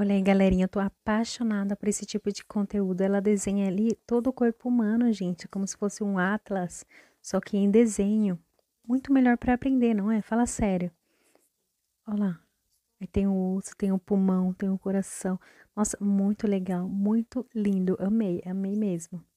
Olha aí, galerinha, eu tô apaixonada por esse tipo de conteúdo. Ela desenha ali todo o corpo humano, gente, como se fosse um atlas, só que em desenho. Muito melhor para aprender, não é? Fala sério. Olha lá. Aí tem o osso, tem o pulmão, tem o coração. Nossa, muito legal, muito lindo. Amei, amei mesmo.